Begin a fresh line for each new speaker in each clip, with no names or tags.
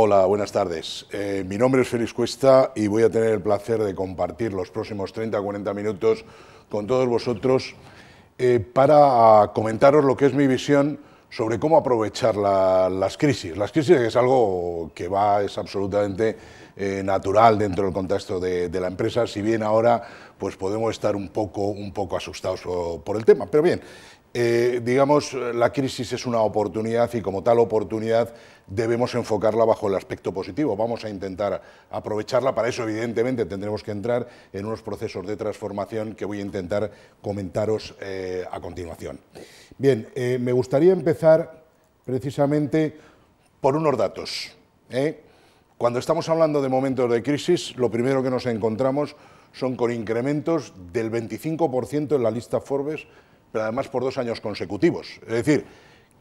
Hola, buenas tardes. Eh, mi nombre es Félix Cuesta y voy a tener el placer de compartir los próximos 30-40 minutos con todos vosotros eh, para comentaros lo que es mi visión sobre cómo aprovechar las crisis. Las crisis es algo que va, es absolutamente eh, natural dentro del contexto de, la empresa, si bien ahora pues podemos estar un poco, un poco asustados por el tema. Pero bien, eh, digamos, la crisis es una oportunidad y como tal oportunidad debemos enfocarla bajo el aspecto positivo. Vamos a intentar aprovecharla. Para eso, evidentemente, tendremos que entrar en unos procesos de transformación que voy a intentar comentaros eh, a continuación. Bien, eh, me gustaría empezar precisamente por unos datos. Cuando estamos hablando de momentos de crisis, lo primero que nos encontramos son con incrementos del 25% en la lista Forbes pero además por dos años consecutivos. Es decir,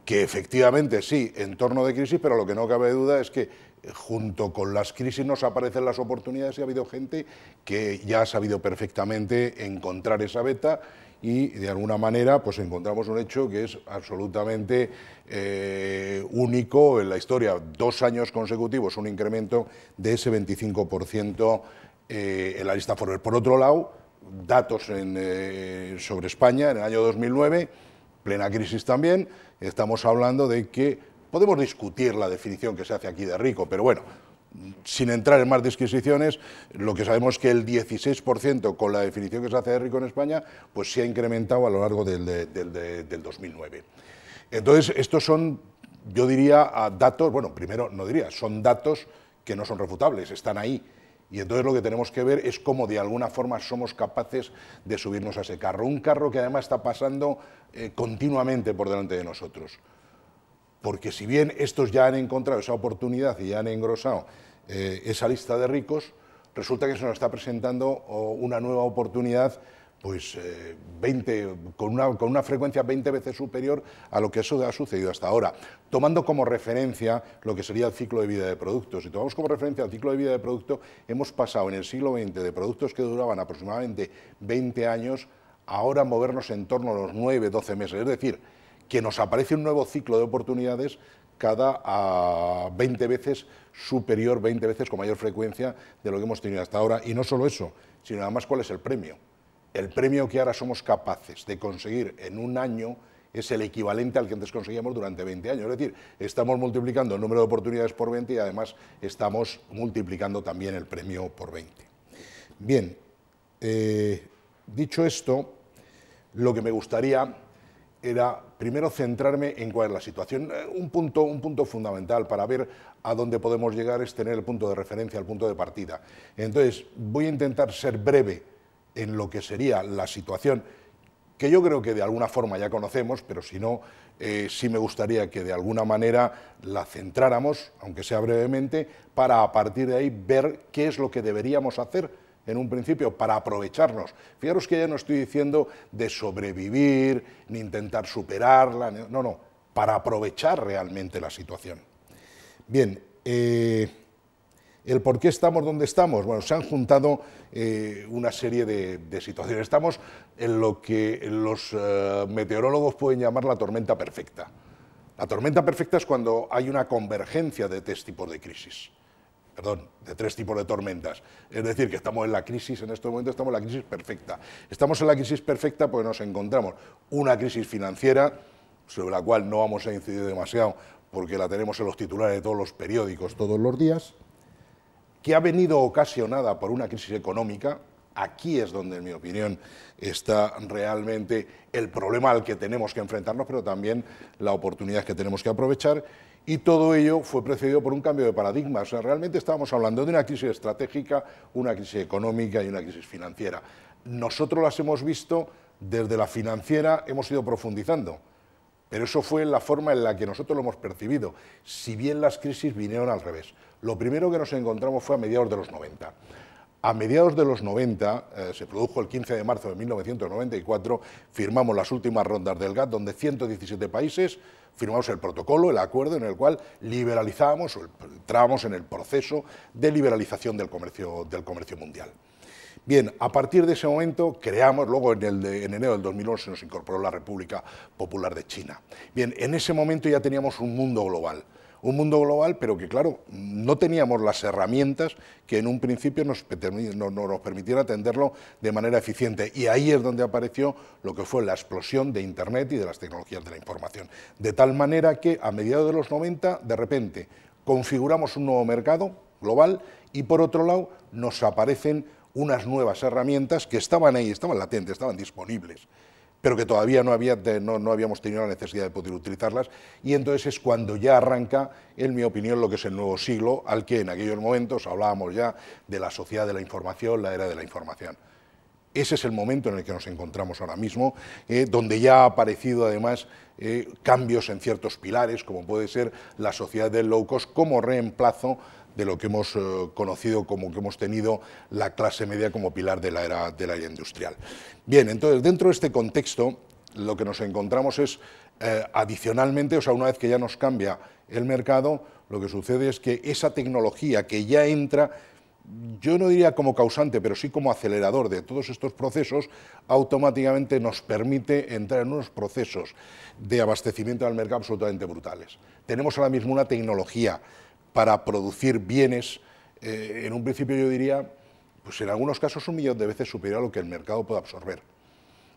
que efectivamente sí, en torno de crisis, pero lo que no cabe duda es que eh, junto con las crisis nos aparecen las oportunidades y ha habido gente que ya ha sabido perfectamente encontrar esa beta y de alguna manera pues encontramos un hecho que es absolutamente eh, único en la historia. Dos años consecutivos, un incremento de ese 25% eh, en la lista Forbes. Por otro lado, datos eh, sobre España en el año 2009, plena crisis también, estamos hablando de que podemos discutir la definición que se hace aquí de rico, pero bueno, sin entrar en más disquisiciones, lo que sabemos es que el 16% con la definición que se hace de rico en España, pues se ha incrementado a lo largo del 2009. Entonces, estos son, yo diría, datos, bueno, primero no diría, son datos que no son refutables, están ahí y entonces lo que tenemos que ver es cómo de alguna forma somos capaces de subirnos a ese carro. Un carro que además está pasando eh, continuamente por delante de nosotros. Porque si bien estos ya han encontrado esa oportunidad y ya han engrosado eh, esa lista de ricos, resulta que se nos está presentando oh, una nueva oportunidad pues eh, con, una, frecuencia 20 veces superior a lo que eso ha sucedido hasta ahora, tomando como referencia lo que sería el ciclo de vida de productos. Si tomamos como referencia el ciclo de vida de producto, hemos pasado en el siglo XX de productos que duraban aproximadamente 20 años, ahora movernos en torno a los 9, 12 meses. Es decir, que nos aparece un nuevo ciclo de oportunidades cada 20 ah, veces superior, 20 veces con mayor frecuencia de lo que hemos tenido hasta ahora. Y no solo eso, sino además cuál es el premio el premio que ahora somos capaces de conseguir en un año es el equivalente al que antes conseguíamos durante 20 años. Es decir, estamos multiplicando el número de oportunidades por 20 y además estamos multiplicando también el premio por 20. Bien, eh, dicho esto, lo que me gustaría era primero centrarme en cuál es la situación. Eh, un punto, un punto fundamental para ver a dónde podemos llegar es tener el punto de referencia, el punto de partida. Entonces, voy a intentar ser breve en lo que sería la situación que yo creo que de alguna forma ya conocemos, pero si no, eh, sí me gustaría que de alguna manera la centráramos, aunque sea brevemente, para a partir de ahí ver qué es lo que deberíamos hacer en un principio, para aprovecharnos. Fijaros que ya no estoy diciendo de sobrevivir, ni intentar superarla, no, no, para aprovechar realmente la situación. Bien, eh, el por qué estamos donde estamos. Bueno, se han juntado eh, una serie de, situaciones. Estamos en lo que los eh, meteorólogos pueden llamar la tormenta perfecta. La tormenta perfecta es cuando hay una convergencia de tres tipos de crisis perdón, de tres tipos de tormentas. Es decir, que estamos en la crisis, en este momento estamos en la crisis perfecta. Estamos en la crisis perfecta porque nos encontramos una crisis financiera, sobre la cual no vamos a incidir demasiado porque la tenemos en los titulares de todos los periódicos todos los días, que ha venido ocasionada por una crisis económica, aquí es donde, en mi opinión, está realmente el problema al que tenemos que enfrentarnos, pero también la oportunidad que tenemos que aprovechar. Y todo ello fue precedido por un cambio de paradigma. O sea, realmente estábamos hablando de una crisis estratégica, una crisis económica y una crisis financiera. Nosotros las hemos visto desde la financiera, hemos ido profundizando pero eso fue la forma en la que nosotros lo hemos percibido, si bien las crisis vinieron al revés. Lo primero que nos encontramos fue a mediados de los 90. A mediados de los 90, eh, se produjo el 15 de marzo de 1994, firmamos las últimas rondas del GATT, donde 117 países firmamos el protocolo, el acuerdo en el cual liberalizábamos o entrábamos en el proceso de liberalización del comercio mundial. Bien, a partir de ese momento creamos, luego en, enero del 2011 nos incorporó la República Popular de China. Bien, en ese momento ya teníamos un mundo global, un mundo global, pero que claro, no teníamos las herramientas que en un principio nos, no, nos permitiera atenderlo de manera eficiente. Y ahí es donde apareció lo que fue la explosión de Internet y de las tecnologías de la información. De tal manera que a mediados de los 90, de repente, configuramos un nuevo mercado global y por otro lado nos aparecen unas nuevas herramientas que estaban ahí, estaban latentes, estaban disponibles, pero que todavía no, habíamos tenido la necesidad de poder utilizarlas. Y entonces es cuando ya arranca, en mi opinión, lo que es el nuevo siglo, al que en aquellos momentos hablábamos ya de la sociedad de la información, la era de la información. Ese es el momento en el que nos encontramos ahora mismo, eh, donde ya ha aparecido además eh, cambios en ciertos pilares, como puede ser la sociedad del low cost como reemplazo de lo que hemos eh, conocido como que hemos tenido la clase media como pilar de la, era, la industrial. Bien, entonces dentro de este contexto lo que nos encontramos es eh, adicionalmente, o sea, una vez que ya nos cambia el mercado, lo que sucede es que esa tecnología que ya entra yo no diría como causante, pero sí como acelerador de todos estos procesos, automáticamente nos permite entrar en unos procesos de abastecimiento al mercado absolutamente brutales. Tenemos ahora mismo una tecnología para producir bienes, eh, en un principio yo diría, pues en algunos casos un millón de veces superior a lo que el mercado puede absorber.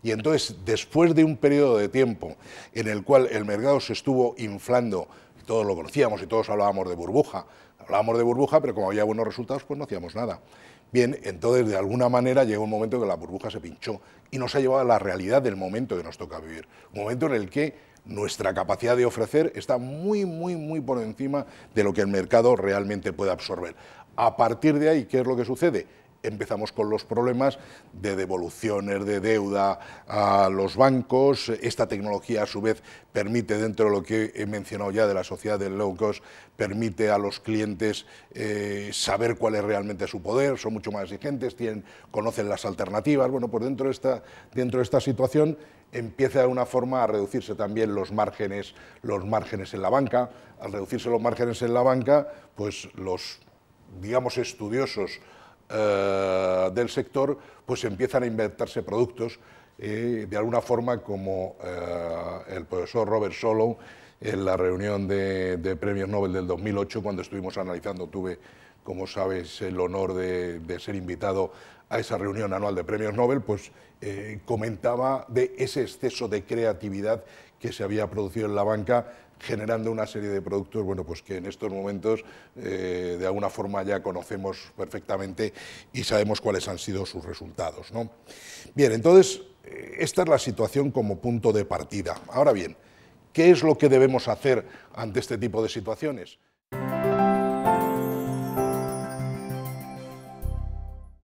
Y entonces, después de un periodo de tiempo en el cual el mercado se estuvo inflando todos lo conocíamos y todos hablábamos de burbuja. Hablábamos de burbuja, pero como había buenos resultados, pues no hacíamos nada. Bien, entonces de alguna manera llegó un momento en que la burbuja se pinchó y nos ha llevado a la realidad del momento que nos toca vivir. Un momento en el que nuestra capacidad de ofrecer está muy, muy, muy por encima de lo que el mercado realmente puede absorber. A partir de ahí, ¿qué es lo que sucede? empezamos con los problemas de devoluciones de deuda a los bancos. Esta tecnología, a su vez, permite, dentro de lo que he mencionado ya de la sociedad del low cost, permite a los clientes eh, saber cuál es realmente su poder, son mucho más exigentes, conocen las alternativas. Bueno, pues dentro de esta, dentro de esta situación empieza de una forma a reducirse también los márgenes, los márgenes en la banca. Al reducirse los márgenes en la banca, pues los, digamos, estudiosos eh, del sector, pues empiezan a inventarse productos, de alguna forma como eh, el profesor Robert Solow en la reunión de, premios Nobel del 2008, cuando estuvimos analizando, tuve, como sabes, el honor de, ser invitado a esa reunión anual de premios Nobel, pues eh, comentaba de ese exceso de creatividad que se había producido en la banca generando una serie de productos pues que en estos momentos eh, de alguna forma ya conocemos perfectamente y sabemos cuáles han sido sus resultados. Bien, entonces eh, esta es la situación como punto de partida. Ahora bien, ¿qué es lo que debemos hacer ante este tipo de situaciones?